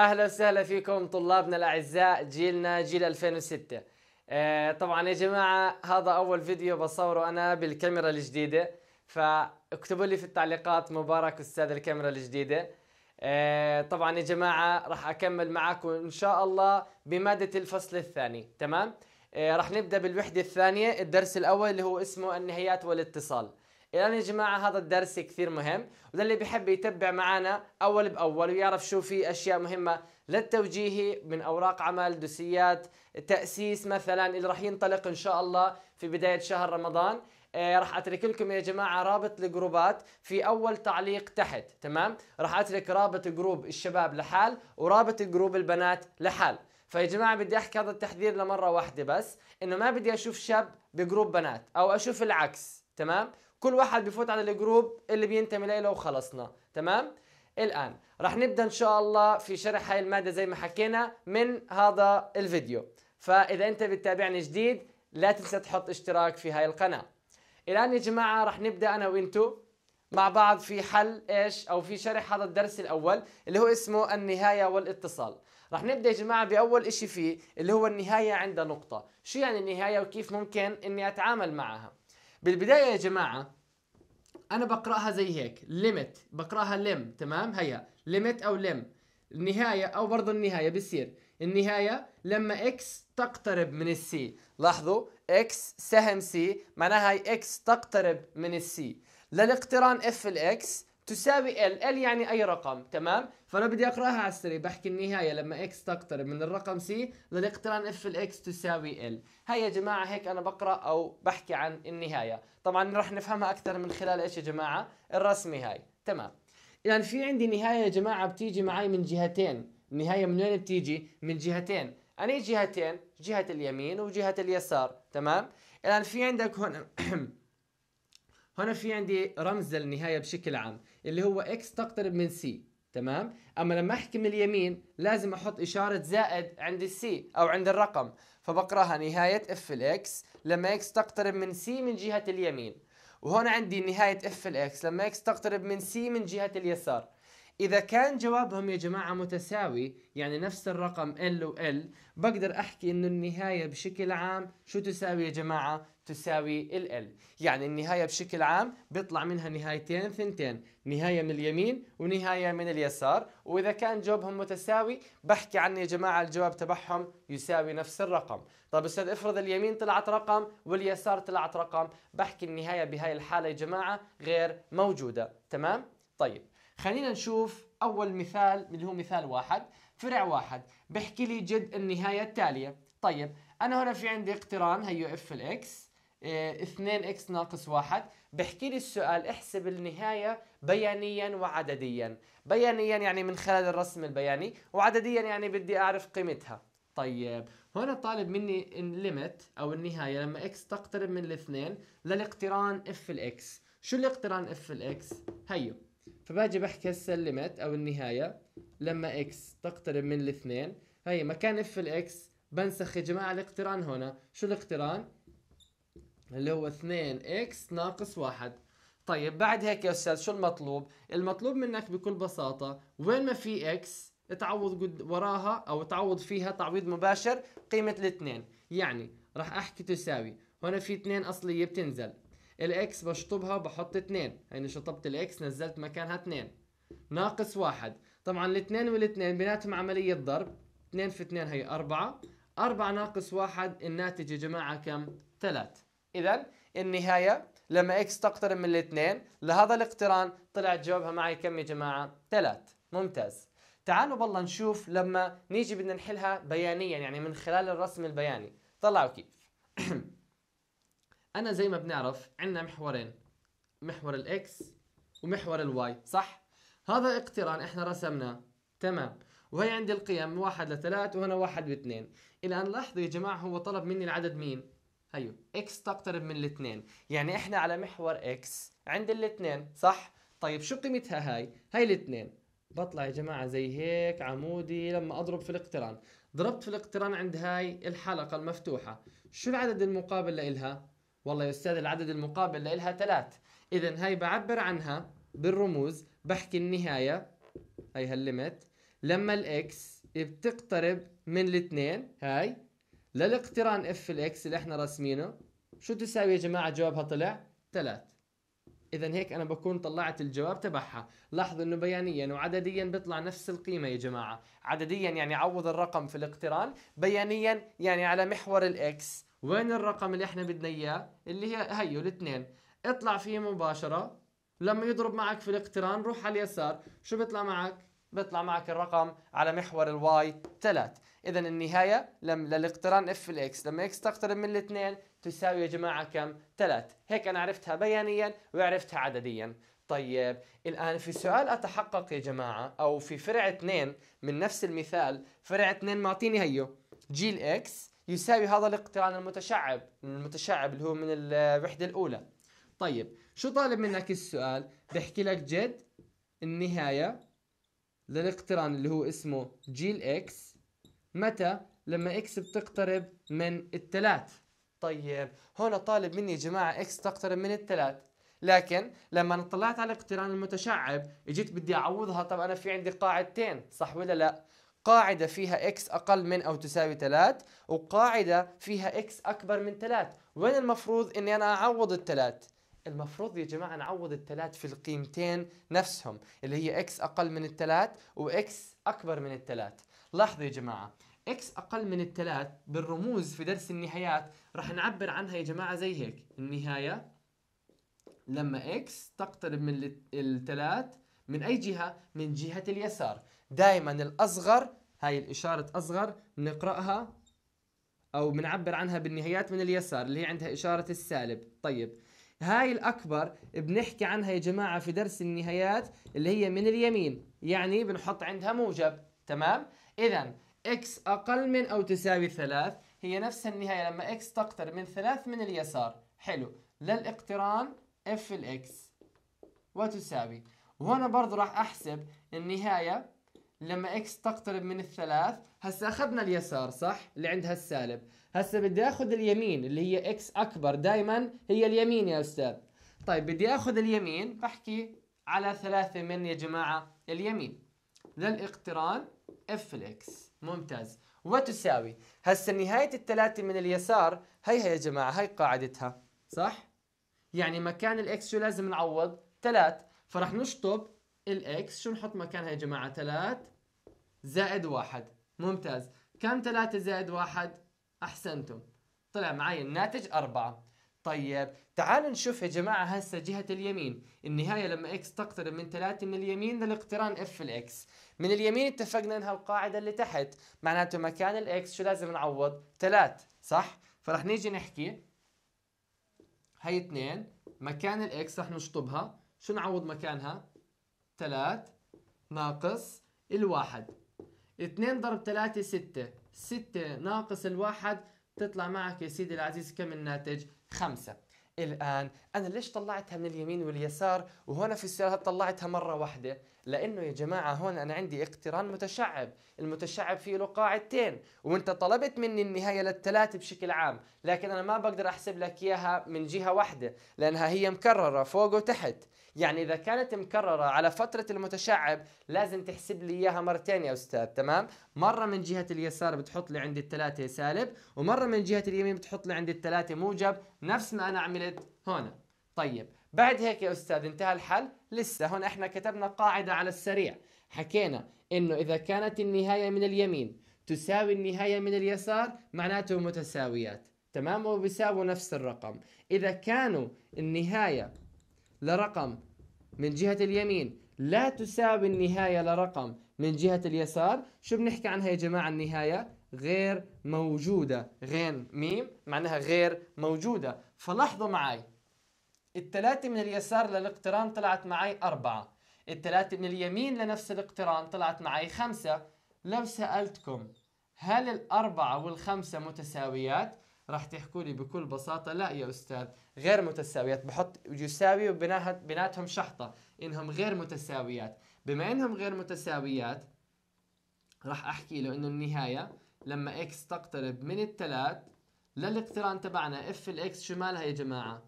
اهلا وسهلا فيكم طلابنا الاعزاء جيلنا جيل 2006 آه، طبعا يا جماعه هذا اول فيديو بصوره انا بالكاميرا الجديده فاكتبوا لي في التعليقات مبارك استاذ الكاميرا الجديده آه، طبعا يا جماعه راح اكمل معكم ان شاء الله بماده الفصل الثاني تمام آه، راح نبدا بالوحده الثانيه الدرس الاول اللي هو اسمه النهايات والاتصال الان يا جماعه هذا الدرس كثير مهم وللي بيحب يتبع معنا اول باول ويعرف شو في اشياء مهمه للتوجيهي من اوراق عمل دوسيات تاسيس مثلا اللي راح ينطلق ان شاء الله في بدايه شهر رمضان آه راح اترك لكم يا جماعه رابط الجروبات في اول تعليق تحت تمام راح اترك رابط جروب الشباب لحال ورابط جروب البنات لحال فيا جماعه بدي احكي هذا التحذير لمره واحده بس انه ما بدي اشوف شاب بجروب بنات او اشوف العكس تمام كل واحد بفوت على الجروب اللي بينتمي له وخلصنا تمام الان رح نبدا ان شاء الله في شرح هاي الماده زي ما حكينا من هذا الفيديو فاذا انت بتتابعني جديد لا تنسى تحط اشتراك في هاي القناه الان يا جماعه رح نبدا انا وانتو مع بعض في حل ايش او في شرح هذا الدرس الاول اللي هو اسمه النهايه والاتصال رح نبدا يا جماعه باول شيء فيه اللي هو النهايه عند نقطه شو يعني النهايه وكيف ممكن اني اتعامل معها بالبدايه يا جماعه انا بقراها زي هيك ليميت بقراها لم تمام هيا ليميت او لم النهايه او برضه النهايه بصير النهايه لما اكس تقترب من السي لاحظوا اكس سهم سي معناها هي اكس تقترب من السي للاقتران اف الاكس تساوي ال ال يعني أي رقم تمام فأنا بدي أقرأها على السريع بحكي النهاية لما اكس تقترب من الرقم سي للاقتران اف الاكس تساوي ال هاي يا جماعة هيك أنا بقرأ أو بحكي عن النهاية طبعا رح نفهمها أكثر من خلال إيش يا جماعة الرسمة هاي تمام يعني في عندي نهاية يا جماعة بتيجي معي من جهتين النهاية من وين بتيجي من جهتين اني جهتين جهة اليمين وجهة اليسار تمام الآن في عندك هون هنا في عندي رمز للنهاية بشكل عام اللي هو اكس تقترب من سي تمام اما لما احكي من اليمين لازم احط اشاره زائد عند السي او عند الرقم فبقراها نهايه اف الاكس لما اكس تقترب من سي من جهه اليمين وهون عندي نهايه اف الاكس لما اكس تقترب من سي من جهه اليسار إذا كان جوابهم يا جماعة متساوي يعني نفس الرقم L و L بقدر أحكي إنه النهاية بشكل عام شو تساوي يا جماعة؟ تساوي ال ال يعني النهاية بشكل عام بيطلع منها نهايتين ثنتين نهاية من اليمين ونهاية من اليسار وإذا كان جوابهم متساوي بحكي عن يا جماعة الجواب تبعهم يساوي نفس الرقم طب أستاذ افرض اليمين طلعت رقم واليسار طلعت رقم بحكي النهاية بهاي الحالة يا جماعة غير موجودة تمام؟ طيب خلينا نشوف أول مثال اللي هو مثال واحد فرع واحد بحكي لي جد النهاية التالية طيب أنا هنا في عندي اقتران هيو اف الاكس 2 إيه، اكس ناقص 1 بحكي لي السؤال احسب النهايه بيانيا وعدديا بيانيا يعني من خلال الرسم البياني وعدديا يعني بدي اعرف قيمتها طيب هون طالب مني الليمت او النهايه لما اكس تقترب من الاثنين للاقتران اف الاكس شو الاقتران اف الاكس هيو فباجي بحكي هسه الليمت او النهايه لما اكس تقترب من الاثنين هي مكان اف الاكس بنسخ يا جماعه الاقتران هنا شو الاقتران اللي هو 2 اكس ناقص واحد طيب بعد هيك يا استاذ شو المطلوب؟ المطلوب منك بكل بساطة وين ما في اكس تعوض وراها او تعوض فيها تعويض مباشر قيمة الاثنين، يعني راح احكي تساوي هنا في اثنين اصلية بتنزل الاكس بشطبها وبحط اثنين، يعني شطبت الاكس نزلت مكانها اثنين ناقص واحد، طبعا الاثنين والاثنين بيناتهم عملية ضرب، اثنين في اثنين هي أربعة، أربعة ناقص واحد الناتج يا جماعة كم؟ ثلاث إذا النهاية لما إكس تقترب من الاثنين لهذا الاقتران طلع جوابها معي كم يا جماعة؟ ثلاث ممتاز تعالوا بالله نشوف لما نيجي بدنا نحلها بيانيا يعني من خلال الرسم البياني طلعوا كيف أنا زي ما بنعرف عندنا محورين محور الإكس ومحور الواي صح؟ هذا اقتران احنا رسمناه تمام وهي عندي القيم واحد لثلاث وهنا واحد واثنين الآن لاحظوا يا جماعة هو طلب مني العدد مين؟ هيو أيوه. اكس تقترب من الاثنين يعني احنا على محور اكس عند الاثنين صح طيب شو قيمتها هاي هاي الاثنين بطلع يا جماعه زي هيك عمودي لما اضرب في الاقتران ضربت في الاقتران عند هاي الحلقه المفتوحه شو العدد المقابل لإلها والله يا استاذ العدد المقابل لإلها ثلاث اذا هاي بعبر عنها بالرموز بحكي النهايه هاي هالليمت لما الاكس بتقترب من الاثنين هاي للاقتران اف الاكس اللي احنا راسمينه شو تساوي يا جماعه جوابها طلع 3 اذا هيك انا بكون طلعت الجواب تبعها لاحظوا انه بيانيا وعدديا بيطلع نفس القيمه يا جماعه عدديا يعني عوض الرقم في الاقتران بيانيا يعني على محور الاكس وين الرقم اللي احنا بدنا اياه اللي هي هيو الاثنين اطلع فيه مباشره لما يضرب معك في الاقتران روح على اليسار شو بيطلع معك بيطلع معك الرقم على محور الواي 3 اذا النهايه لم للاقتران اف الاكس لما اكس تقترب من الاثنين تساوي يا جماعه كم 3 هيك انا عرفتها بيانيا وعرفتها عدديا طيب الآن في سؤال أتحقق يا جماعة أو في فرع 2 من نفس المثال فرع 2 معطيني هيو جيل إكس يساوي هذا الاقتران المتشعب المتشعب اللي هو من الوحدة الأولى طيب شو طالب منك السؤال بحكي لك جد النهاية للاقتران اللي هو اسمه جيل إكس متى لما اكس بتقترب من الثلاث طيب هون طالب مني يا جماعه اكس تقترب من الثلاث لكن لما انا طلعت على الاقتران المتشعب اجيت بدي اعوضها طب انا في عندي قاعدتين صح ولا لا قاعدة فيها اكس أقل من أو تساوي 3 وقاعدة فيها اكس أكبر من 3 وين المفروض أني أنا أعوض الثلاث؟ المفروض يا جماعة نعوض الثلاث في القيمتين نفسهم اللي هي اكس أقل من الثلاث واكس أكبر من الثلاث لاحظوا يا جماعه اكس اقل من الثلاث بالرموز في درس النهايات رح نعبر عنها يا جماعه زي هيك النهايه لما اكس تقترب من الثلاث من اي جهه من جهه اليسار دائما الاصغر هاي الاشاره اصغر نقراها او بنعبر عنها بالنهايات من اليسار اللي هي عندها اشاره السالب طيب هاي الأكبر بنحكي عنها يا جماعة في درس النهايات اللي هي من اليمين يعني بنحط عندها موجب تمام إذا x أقل من أو تساوي ثلاث هي نفس النهاية لما x تقترب من ثلاث من اليسار حلو للاقتران f الإكس وتساوي وهنا برضو راح أحسب النهاية لما اكس تقترب من الثلاث هسا اخذنا اليسار صح اللي عندها السالب هسا بدي اخذ اليمين اللي هي اكس اكبر دائما هي اليمين يا استاذ طيب بدي اخذ اليمين بحكي على ثلاثة من يا جماعة اليمين للاقتران اف الاكس ممتاز وتساوي هسه نهاية الثلاثة من اليسار هيها يا جماعة هي قاعدتها صح؟ يعني مكان الاكس شو لازم نعوض؟ ثلاث فرح نشطب الاكس شو نحط مكانها يا جماعة؟ ثلاث زائد واحد ممتاز كم ثلاثة زائد واحد؟ أحسنتم طلع معي الناتج أربعة طيب تعالوا نشوف يا جماعة هسه جهة اليمين النهاية لما اكس تقترب من 3 من اليمين للاقتران اف الاكس من اليمين اتفقنا انها القاعدة اللي تحت معناته مكان الاكس شو لازم نعوض 3 صح فرح نيجي نحكي هي 2 مكان الاكس رح نشطبها شو نعوض مكانها 3 ناقص الواحد 2 ضرب 3 6 6 ناقص الواحد تطلع معك يا سيدي العزيز كم الناتج خمسة الآن أنا ليش طلعتها من اليمين واليسار وهنا في السيارة طلعتها مرة واحدة لأنه يا جماعة هون أنا عندي اقتران متشعب المتشعب فيه له قاعدتين وانت طلبت مني النهاية للثلاثة بشكل عام لكن أنا ما بقدر أحسب لك إياها من جهة واحدة لأنها هي مكررة فوق وتحت يعني إذا كانت مكررة على فترة المتشعب لازم تحسب لي إياها مرتين يا أستاذ تمام مرة من جهة اليسار بتحط لي عند الثلاثة سالب ومرة من جهة اليمين بتحط لي عند الثلاثة موجب نفس ما أنا عملت هنا طيب بعد هيك يا أستاذ انتهى الحل لسه هنا إحنا كتبنا قاعدة على السريع حكينا إنه إذا كانت النهاية من اليمين تساوي النهاية من اليسار معناته متساويات تمام وبيساووا نفس الرقم إذا كانوا النهاية لرقم من جهة اليمين لا تساوي النهاية لرقم من جهة اليسار شو بنحكي عنها يا جماعة النهاية غير موجودة غين ميم معناها غير موجودة فلاحظوا معي الثلاثة من اليسار للاقتران طلعت معي أربعة الثلاثة من اليمين لنفس الاقتران طلعت معي خمسة لو سألتكم هل الأربعة والخمسة متساويات؟ راح تحكوا لي بكل بساطة لا يا أستاذ غير متساويات بحط يساوي بيناتهم شحطة إنهم غير متساويات بما إنهم غير متساويات راح أحكي له إنه النهاية لما إكس تقترب من الثلاث للاقتران تبعنا اف الاكس شو مالها يا جماعة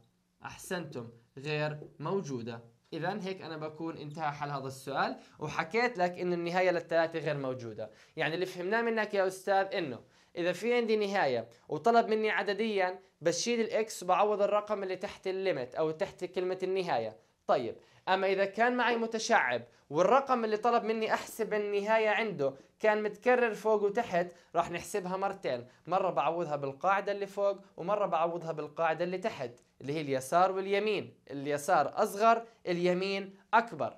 أحسنتم غير موجودة إذا هيك أنا بكون انتهى حل هذا السؤال وحكيت لك إنه النهاية للثلاثة غير موجودة يعني اللي فهمناه منك يا أستاذ إنه اذا في عندي نهايه وطلب مني عدديا بشيل الاكس وبعوض الرقم اللي تحت الليمت او تحت كلمه النهايه طيب اما اذا كان معي متشعب والرقم اللي طلب مني احسب النهايه عنده كان متكرر فوق وتحت راح نحسبها مرتين مره بعوضها بالقاعده اللي فوق ومره بعوضها بالقاعده اللي تحت اللي هي اليسار واليمين اليسار اصغر اليمين اكبر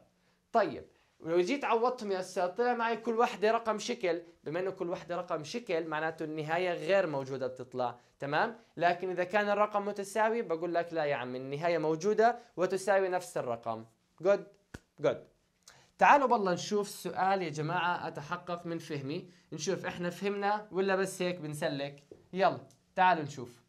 طيب ولو جيت عوضتهم يا استاذ طلع معي كل وحده رقم شكل بما انه كل وحده رقم شكل معناته النهايه غير موجوده بتطلع تمام لكن اذا كان الرقم متساوي بقول لك لا يا عم النهايه موجوده وتساوي نفس الرقم جود جود تعالوا بالله نشوف سؤال يا جماعه اتحقق من فهمي نشوف احنا فهمنا ولا بس هيك بنسلك يلا تعالوا نشوف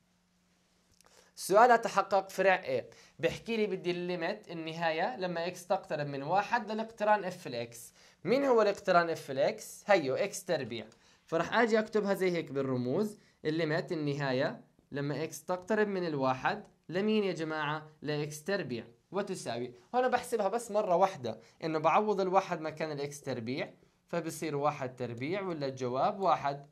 سؤال تحقق فرع A بحكي لي بدي الليمت النهاية لما x تقترب من واحد للاقتران f الاكس مين هو الاقتران f الاكس هيو x تربيع فرح اجي اكتبها زي هيك بالرموز الليمت النهاية لما x تقترب من الواحد لمين يا جماعة؟ لاكس تربيع وتساوي هنا بحسبها بس مرة واحدة انه بعوض الواحد مكان الاكس تربيع فبصير واحد تربيع ولا الجواب واحد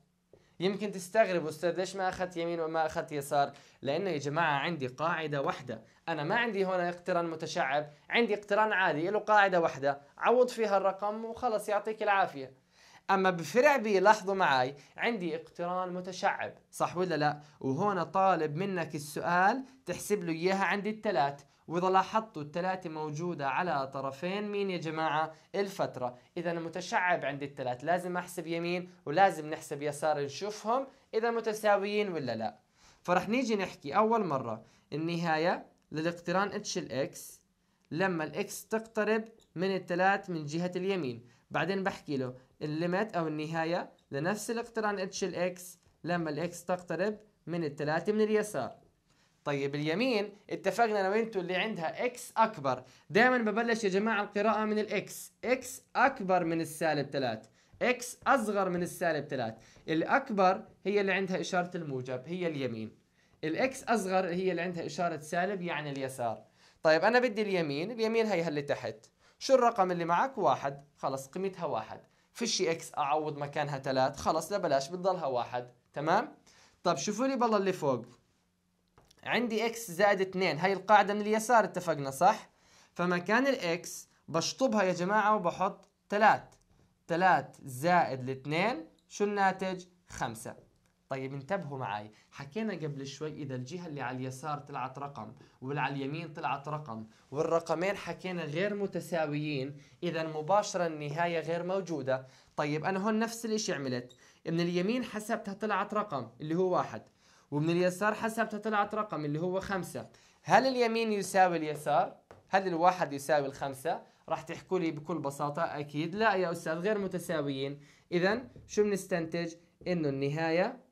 يمكن تستغرب استاذ ليش ما اخذت يمين وما اخذت يسار لانه يا جماعه عندي قاعده واحده انا ما عندي هنا اقتران متشعب عندي اقتران عادي له قاعده واحده عوض فيها الرقم وخلص يعطيك العافيه اما بفرع بي لاحظوا معي عندي اقتران متشعب صح ولا لا وهنا طالب منك السؤال تحسب له اياها عند الثلاث واذا لاحظتوا الثلاثه موجوده على طرفين مين يا جماعه الفتره اذا متشعب عند الثلاث لازم احسب يمين ولازم نحسب يسار نشوفهم اذا متساويين ولا لا فرح نيجي نحكي اول مره النهايه للاقتران اتش الاكس لما الاكس تقترب من الثلاث من جهه اليمين بعدين بحكي له الليمت او النهايه لنفس الاقتران اتش الاكس لما الاكس تقترب من الثلاث من اليسار طيب اليمين اتفقنا انا وانتو اللي عندها اكس اكبر دائما ببلش يا جماعه القراءه من الاكس اكس اكبر من السالب 3 اكس اصغر من السالب 3 الاكبر هي اللي عندها اشاره الموجب هي اليمين الاكس اصغر هي اللي عندها اشاره سالب يعني اليسار طيب انا بدي اليمين اليمين هي اللي تحت شو الرقم اللي معك واحد خلص قيمتها واحد فيش اكس اعوض مكانها ثلاث خلص لا بلاش بتضلها واحد تمام طب شوفوا لي بالله اللي فوق عندي اكس زائد 2 هاي القاعدة من اليسار اتفقنا صح؟ فمكان الاكس بشطبها يا جماعة وبحط 3 3 زائد الاثنين شو الناتج؟ 5 طيب انتبهوا معي حكينا قبل شوي إذا الجهة اللي على اليسار طلعت رقم واللي على اليمين طلعت رقم والرقمين حكينا غير متساويين إذا مباشرة النهاية غير موجودة طيب أنا هون نفس الإشي عملت من اليمين حسبتها طلعت رقم اللي هو واحد ومن اليسار حسبتها طلعت رقم اللي هو خمسة هل اليمين يساوي اليسار؟ هل الواحد يساوي الخمسة؟ راح تحكوا لي بكل بساطة أكيد لا يا أستاذ غير متساويين إذا شو بنستنتج؟ إنه النهاية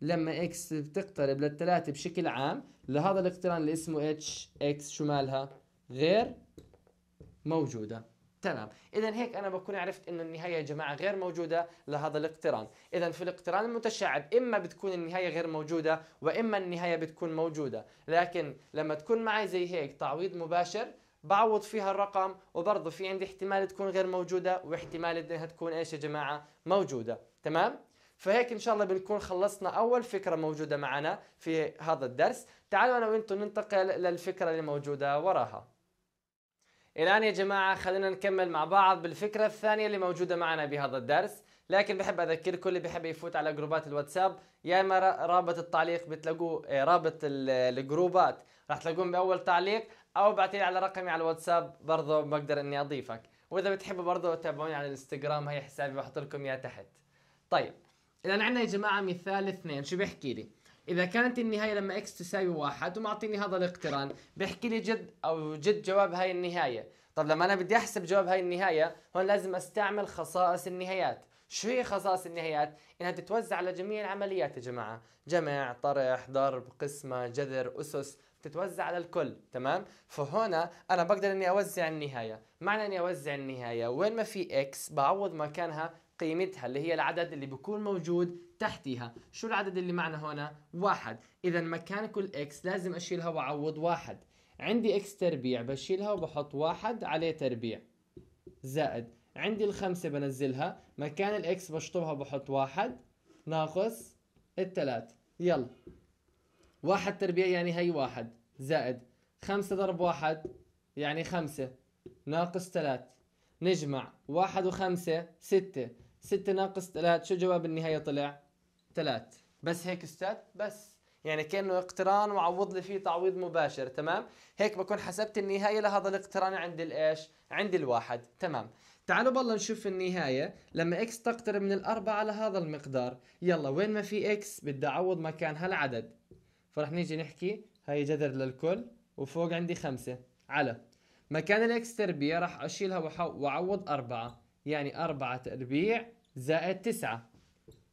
لما اكس بتقترب للثلاثة بشكل عام لهذا الاقتران اللي اسمه اتش اكس شو مالها؟ غير موجودة تمام اذا هيك انا بكون عرفت انه النهايه يا جماعه غير موجوده لهذا الاقتران اذا في الاقتران المتشعب اما بتكون النهايه غير موجوده واما النهايه بتكون موجوده لكن لما تكون معي زي هيك تعويض مباشر بعوض فيها الرقم وبرضه في عندي احتمال تكون غير موجوده واحتمال انها تكون ايش يا جماعه موجوده تمام فهيك ان شاء الله بنكون خلصنا اول فكره موجوده معنا في هذا الدرس تعالوا انا وانتم ننتقل للفكره اللي موجوده وراها الآن يا جماعة خلينا نكمل مع بعض بالفكرة الثانية اللي موجودة معنا بهذا الدرس لكن بحب أذكركم اللي بحب يفوت على جروبات الواتساب يا إما رابط التعليق بتلاقوه آه، رابط الجروبات راح تلاقوه بأول تعليق أو بعتلي على رقمي على الواتساب برضه بقدر إني أضيفك وإذا بتحبوا برضه تابعوني على الانستغرام هي حسابي بحط لكم إياه تحت طيب الآن عندنا يا جماعة مثال اثنين شو بيحكي لي اذا كانت النهايه لما اكس تساوي واحد ومعطيني هذا الاقتران بيحكي لي جد او جد جواب هاي النهايه طب لما انا بدي احسب جواب هاي النهايه هون لازم استعمل خصائص النهايات شو هي خصائص النهايات انها تتوزع على جميع العمليات يا جماعه جمع طرح ضرب قسمه جذر اسس تتوزع على الكل تمام فهنا انا بقدر اني اوزع النهايه معنى اني اوزع النهايه وين ما في اكس بعوض مكانها قيمتها اللي هي العدد اللي بيكون موجود تحتيها شو العدد اللي معنا هنا واحد إذا مكان كل إكس لازم أشيلها وأعوض واحد عندي إكس تربيع بشيلها وبحط واحد عليه تربيع زائد عندي الخمسة بنزلها مكان الإكس بشطبها وبحط واحد ناقص الثلاث يلا واحد تربيع يعني هي واحد زائد خمسة ضرب واحد يعني خمسة ناقص ثلاث نجمع واحد وخمسة ستة 6 ناقص 3 شو جواب النهاية طلع 3 بس هيك استاذ بس يعني كانه اقتران وعوض لي فيه تعويض مباشر تمام هيك بكون حسبت النهايه لهذا الاقتران عند الايش عند الواحد تمام تعالوا بالله نشوف النهايه لما اكس تقترب من الاربعه على هذا المقدار يلا وين ما في اكس بدي اعوض مكان هالعدد فرح نيجي نحكي هاي جذر للكل وفوق عندي خمسة على مكان الاكس تربيع راح اشيلها واعوض اربعة يعني اربعة تربيع زائد تسعة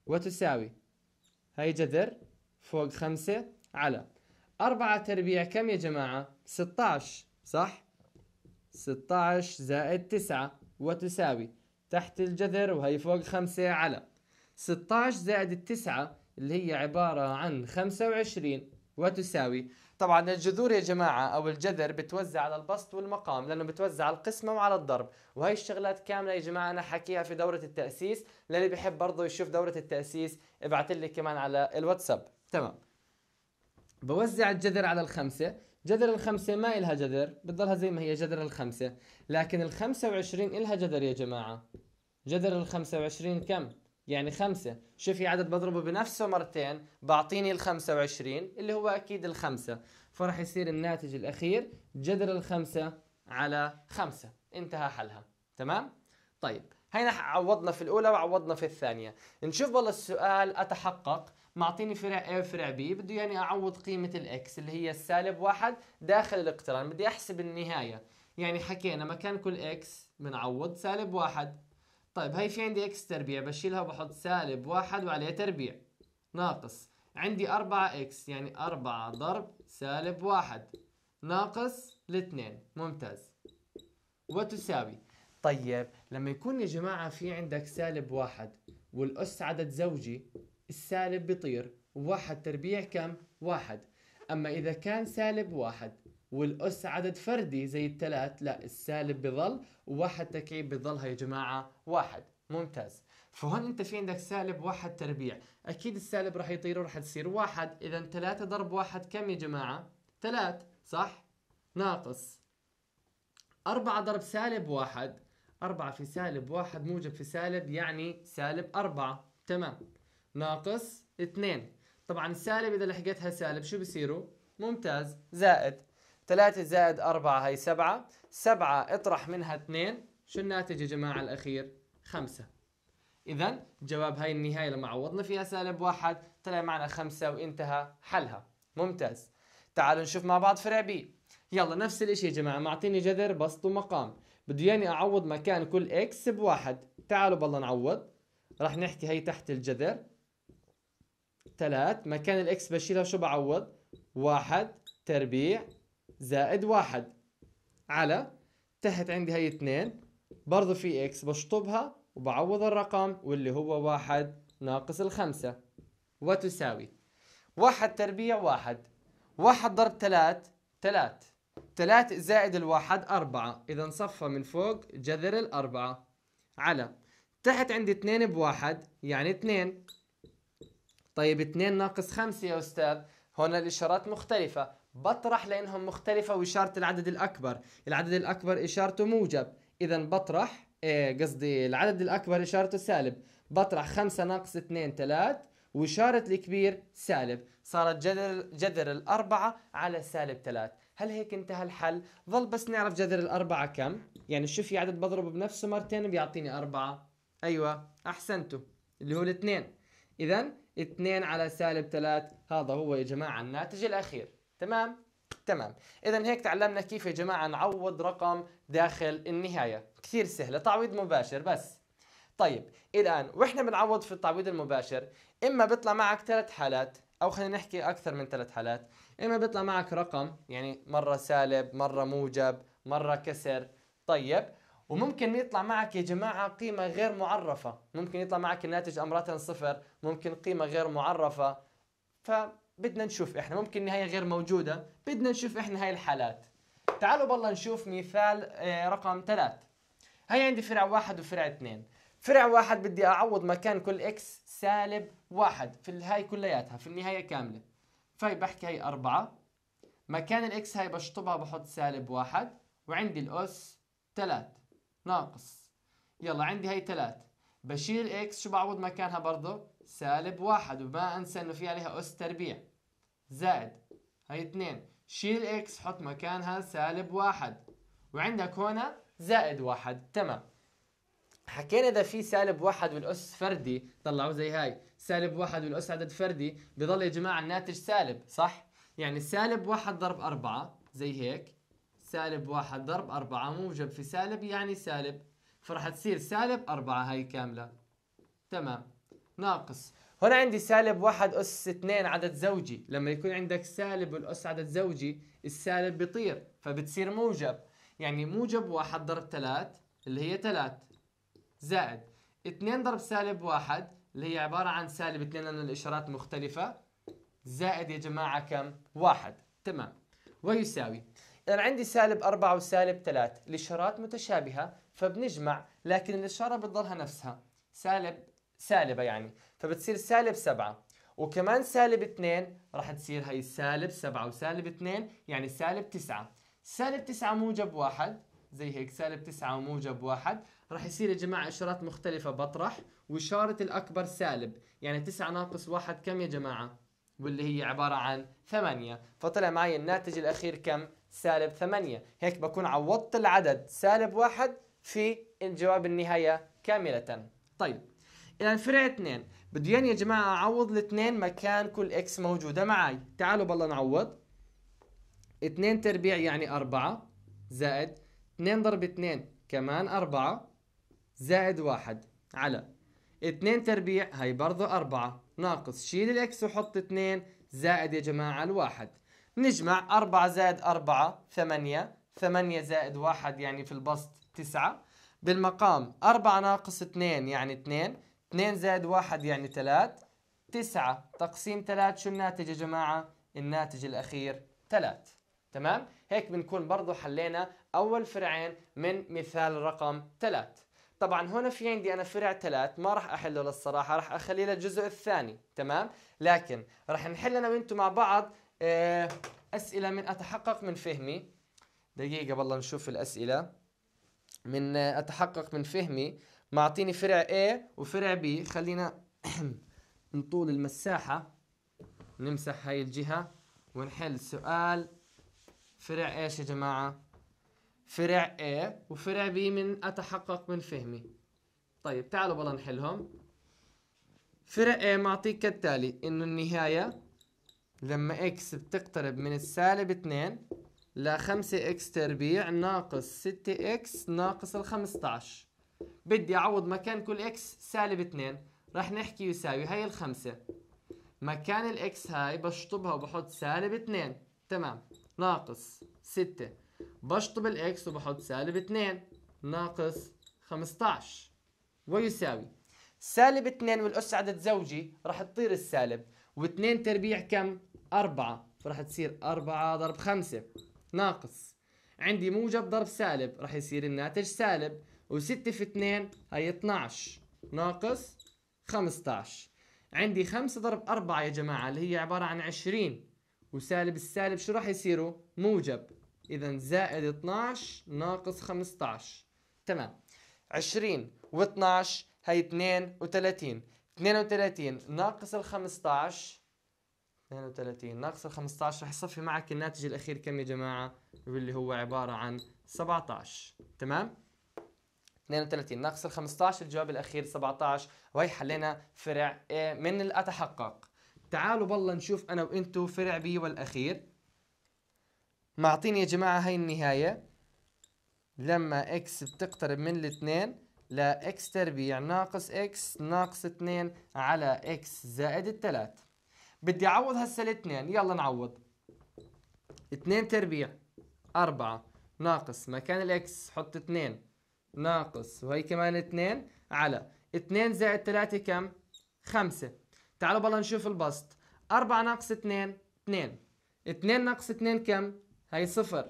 وتساوي هاي جذر فوق خمسة على أربعة تربيع كم يا جماعة؟ ستاعش صح؟ ستاعش زائد تسعة وتساوي تحت الجذر وهي فوق خمسة على ستاعش زائد التسعة اللي هي عبارة عن خمسة وعشرين وتساوي طبعا الجذور يا جماعة أو الجذر بتوزع على البسط والمقام لأنه بتوزع على القسمة وعلى الضرب وهي الشغلات كاملة يا جماعة أنا حكيها في دورة التأسيس للي بحب برضه يشوف دورة التأسيس ابعت لي كمان على الواتساب تمام بوزع الجذر على الخمسة جذر الخمسة ما إلها جذر بتضلها زي ما هي جذر الخمسة لكن الخمسة وعشرين إلها جذر يا جماعة جذر الخمسة وعشرين كم؟ يعني خمسة شوف في عدد بضربه بنفسه مرتين بعطيني الخمسة وعشرين اللي هو أكيد الخمسة فرح يصير الناتج الأخير جذر الخمسة على خمسة انتهى حلها تمام؟ طيب هينا عوضنا في الأولى وعوضنا في الثانية نشوف والله السؤال أتحقق معطيني فرع A وفرع B بده يعني أعوض قيمة الإكس اللي هي السالب واحد داخل الاقتران بدي أحسب النهاية يعني حكينا مكان كل إكس بنعوض سالب واحد طيب هي في عندي اكس تربيع بشيلها وبحط سالب واحد وعليه تربيع ناقص عندي 4 اكس يعني 4 ضرب سالب واحد ناقص الاثنين ممتاز وتساوي طيب لما يكون يا جماعة في عندك سالب واحد والأس عدد زوجي السالب بيطير واحد تربيع كم؟ واحد أما إذا كان سالب واحد والاس عدد فردي زي الثلاث لا السالب بظل وواحد تكعيب بظلها يا جماعه واحد ممتاز فهون انت في عندك سالب واحد تربيع اكيد السالب راح يطير وراح تصير واحد اذا ثلاثة ضرب واحد كم يا جماعة ثلاث صح ناقص أربعة ضرب سالب واحد أربعة في سالب واحد موجب في سالب يعني سالب أربعة تمام ناقص اثنين طبعا سالب إذا لحقتها سالب شو بصيروا ممتاز زائد 3 زائد 4 هي 7 7 اطرح منها 2 شو الناتج يا جماعة الأخير 5 إذا جواب هاي النهاية لما عوضنا فيها سالب واحد طلع معنا خمسة وانتهى حلها ممتاز تعالوا نشوف مع بعض فرع بي يلا نفس الاشي يا جماعة معطيني جذر بسط ومقام بده ياني أعوض مكان كل إكس بواحد تعالوا بالله نعوض راح نحكي هي تحت الجذر ثلاث مكان الإكس بشيلها شو بعوض واحد تربيع زائد واحد على تحت عندي هي اثنين برضو في اكس بشطبها وبعوض الرقم واللي هو واحد ناقص الخمسة وتساوي واحد تربيع واحد واحد ضرب ثلاث ثلاث ثلاث زائد الواحد أربعة إذا صفى من فوق جذر الأربعة على تحت عندي اثنين بواحد يعني اثنين طيب اثنين ناقص خمسة يا أستاذ هنا الإشارات مختلفة بطرح لأنهم مختلفة وإشارة العدد الأكبر العدد الأكبر إشارته موجب إذا بطرح إيه قصدي العدد الأكبر إشارته سالب بطرح 5 ناقص 2 3 وإشارة الكبير سالب صارت جذر, جذر الأربعة على سالب 3 هل هيك انتهى الحل؟ ظل بس نعرف جذر الأربعة كم يعني شوف في عدد بضربه بنفسه مرتين بيعطيني أربعة أيوة أحسنتوا اللي هو الاثنين إذا اثنين على سالب 3 هذا هو يا جماعة الناتج الأخير تمام تمام اذا هيك تعلمنا كيف يا جماعه نعوض رقم داخل النهايه كثير سهله تعويض مباشر بس طيب الان واحنا بنعوض في التعويض المباشر اما بيطلع معك ثلاث حالات او خلينا نحكي اكثر من ثلاث حالات اما بيطلع معك رقم يعني مره سالب مره موجب مره كسر طيب وممكن يطلع معك يا جماعة قيمة غير معرفة ممكن يطلع معك الناتج أمرة صفر ممكن قيمة غير معرفة ف بدنا نشوف احنا ممكن النهايه غير موجودة بدنا نشوف احنا هاي الحالات تعالوا بالله نشوف مثال آه، رقم ثلاث هي عندي فرع واحد وفرع اثنين فرع واحد بدي اعوض مكان كل اكس سالب واحد في هاي كلياتها في النهاية كاملة فهي طيب، بحكي هي أربعة مكان الاكس هاي بشطبها بحط سالب واحد وعندي الأس ثلاث ناقص يلا عندي هاي ثلاث بشيل الاكس شو بعوض مكانها برضه سالب واحد وما انسى انه في عليها اس تربيع زائد هي اثنين شيل اكس حط مكانها سالب واحد وعندك هنا زائد واحد تمام حكينا اذا في سالب واحد والاس فردي طلعوا زي هاي سالب واحد والاس عدد فردي بضل يا جماعه الناتج سالب صح يعني سالب واحد ضرب أربعة زي هيك سالب واحد ضرب أربعة موجب في سالب يعني سالب فراح تصير سالب أربعة هاي كاملة تمام ناقص هنا عندي سالب واحد أس اثنين عدد زوجي لما يكون عندك سالب الأس عدد زوجي السالب بيطير فبتصير موجب يعني موجب واحد ضرب ثلاث اللي هي ثلاث زائد اثنين ضرب سالب واحد اللي هي عبارة عن سالب اثنين لأن الإشارات مختلفة زائد يا جماعة كم؟ واحد تمام ويساوي إذا عندي سالب أربعة وسالب ثلاث الإشارات متشابهة فبنجمع لكن الإشارة بتضلها نفسها سالب سالبة يعني فبتصير سالب سبعة وكمان سالب اثنين راح تصير هاي سالب سبعة وسالب اثنين يعني سالب تسعة سالب تسعة موجب واحد زي هيك سالب تسعة وموجب واحد راح يصير يا جماعة إشارات مختلفة بطرح وإشارة الأكبر سالب يعني تسعة ناقص واحد كم يا جماعة واللي هي عبارة عن ثمانية فطلع معي الناتج الأخير كم سالب ثمانية هيك بكون عوضت العدد سالب واحد في الجواب النهاية كاملة طيب الى الفرع 2 بده يعني يا جماعه اعوض الاثنين مكان كل اكس موجوده معي تعالوا بالله نعوض 2 تربيع يعني 4 زائد 2 ضرب 2 كمان 4 زائد 1 على 2 تربيع هي برضه 4 ناقص شيل الاكس وحط 2 زائد يا جماعه الواحد نجمع 4 زائد 4 8 8 زائد 1 يعني في البسط 9 بالمقام 4 ناقص 2 يعني 2 2 زائد 1 يعني 3 9 تقسيم 3 شو الناتج يا جماعة؟ الناتج الأخير 3 تمام؟ هيك بنكون برضه حلينا أول فرعين من مثال رقم 3 طبعا هنا في عندي انا فرع 3 ما راح احله للصراحه راح اخليه للجزء الثاني تمام لكن راح نحل انا وانتم مع بعض آه، اسئله من اتحقق من فهمي دقيقه بالله نشوف الاسئله من اتحقق من فهمي معطيني فرع A وفرع B خلينا نطول المساحة نمسح هاي الجهة ونحل سؤال فرع ايش يا جماعة فرع A وفرع B من أتحقق من فهمي طيب تعالوا بالله نحلهم فرع A معطيك كالتالي إنه النهاية لما X بتقترب من السالب 2 لخمسة X تربيع ناقص ستة X ناقص الخمسة عشر بدي اعوض مكان كل اكس سالب 2 رح نحكي يساوي هاي الخمسة مكان الاكس هاي بشطبها وبحط سالب 2 تمام ناقص 6 بشطب الاكس وبحط سالب 2 ناقص 15 ويساوي سالب 2 والاس عدد زوجي رح تطير السالب و2 تربيع كم؟ 4 فرح تصير 4 ضرب 5 ناقص عندي موجب ضرب سالب رح يصير الناتج سالب و6 في 2 هي 12 ناقص 15 عندي 5 ضرب 4 يا جماعة اللي هي عبارة عن 20 وسالب السالب شو راح يصيروا موجب إذا زائد 12 ناقص 15 تمام 20 و12 هي 32 32 ناقص ال 15 32 ناقص ال 15 رح يصفي معك الناتج الأخير كم يا جماعة واللي هو عبارة عن 17 تمام 32 ناقص ال 15 الجواب الاخير 17 وهي حلينا فرع من الاتحقق تعالوا بالله نشوف انا وانتو فرع بي والاخير معطيني يا جماعه هاي النهايه لما اكس بتقترب من الاثنين لإكس تربيع ناقص إكس ناقص 2 على إكس زائد الثلاث بدي أعوض هسه الاثنين يلا نعوض 2 تربيع 4 ناقص مكان الإكس حط 2 ناقص وهي كمان 2 على 2 زائد 3 كم؟ 5 تعالوا بالله نشوف البسط 4 ناقص 2 2 2 ناقص 2 كم؟ هي صفر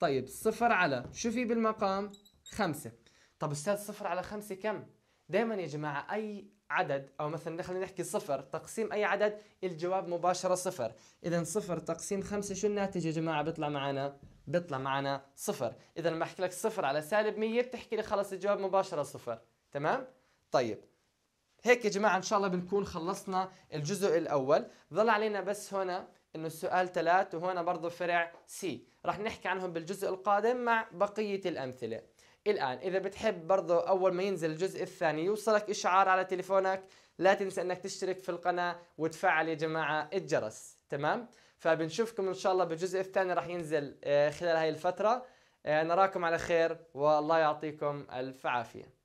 طيب صفر على شو في بالمقام؟ 5 طب استاذ صفر على 5 كم؟ دائما يا جماعة أي عدد أو مثلا خلينا نحكي صفر تقسيم أي عدد الجواب مباشرة صفر إذا صفر تقسيم خمسة شو الناتج يا جماعة بيطلع معنا بيطلع معنا صفر اذا لما احكي لك صفر على سالب 100 بتحكي لي خلص الجواب مباشره صفر تمام طيب هيك يا جماعه ان شاء الله بنكون خلصنا الجزء الاول ظل علينا بس هنا انه السؤال ثلاث وهنا برضه فرع سي رح نحكي عنهم بالجزء القادم مع بقيه الامثله الان اذا بتحب برضه اول ما ينزل الجزء الثاني يوصلك اشعار على تليفونك لا تنسى انك تشترك في القناه وتفعل يا جماعه الجرس تمام فبنشوفكم ان شاء الله بالجزء الثاني راح ينزل آه، خلال هاي الفتره آه، نراكم على خير والله يعطيكم الف عافيه